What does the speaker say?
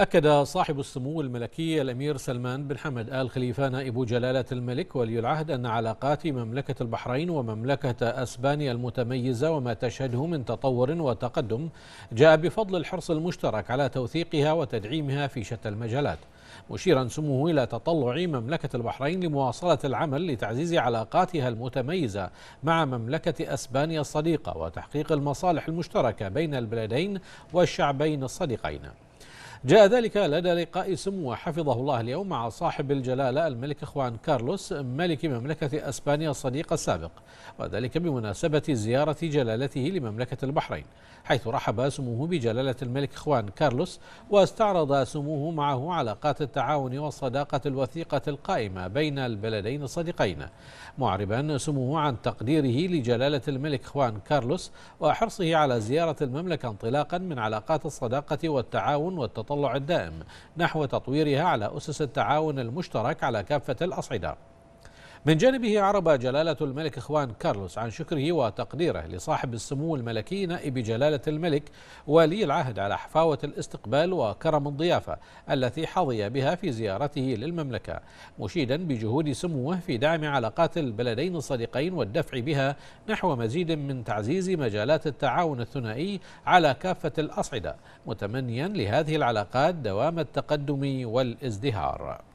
أكد صاحب السمو الملكي الأمير سلمان بن حمد آل خليفة نائب جلالة الملك ولي العهد أن علاقات مملكة البحرين ومملكة أسبانيا المتميزة وما تشهده من تطور وتقدم جاء بفضل الحرص المشترك على توثيقها وتدعيمها في شتى المجالات مشيرا سموه إلى تطلع مملكة البحرين لمواصلة العمل لتعزيز علاقاتها المتميزة مع مملكة أسبانيا الصديقة وتحقيق المصالح المشتركة بين البلدين والشعبين الصديقين جاء ذلك لدى لقاء سمو حفظه الله اليوم مع صاحب الجلالة الملك اخوان كارلوس ملك مملكة اسبانيا الصديق السابق وذلك بمناسبة زيارة جلالته لمملكة البحرين حيث رحب سموه بجلالة الملك اخوان كارلوس واستعرض سموه معه علاقات التعاون والصداقة الوثيقة القائمة بين البلدين الصديقين معربا سموه عن تقديره لجلالة الملك اخوان كارلوس وحرصه على زيارة المملكة انطلاقا من علاقات الصداقة والتعاون والتطور التطلع الدائم نحو تطويرها على أسس التعاون المشترك على كافة الأصعدة من جانبه عرب جلالة الملك إخوان كارلوس عن شكره وتقديره لصاحب السمو الملكي نائب جلالة الملك ولي العهد على حفاوة الاستقبال وكرم الضيافة التي حظي بها في زيارته للمملكة مشيدا بجهود سموه في دعم علاقات البلدين الصديقين والدفع بها نحو مزيد من تعزيز مجالات التعاون الثنائي على كافة الأصعدة متمنيا لهذه العلاقات دوام التقدم والازدهار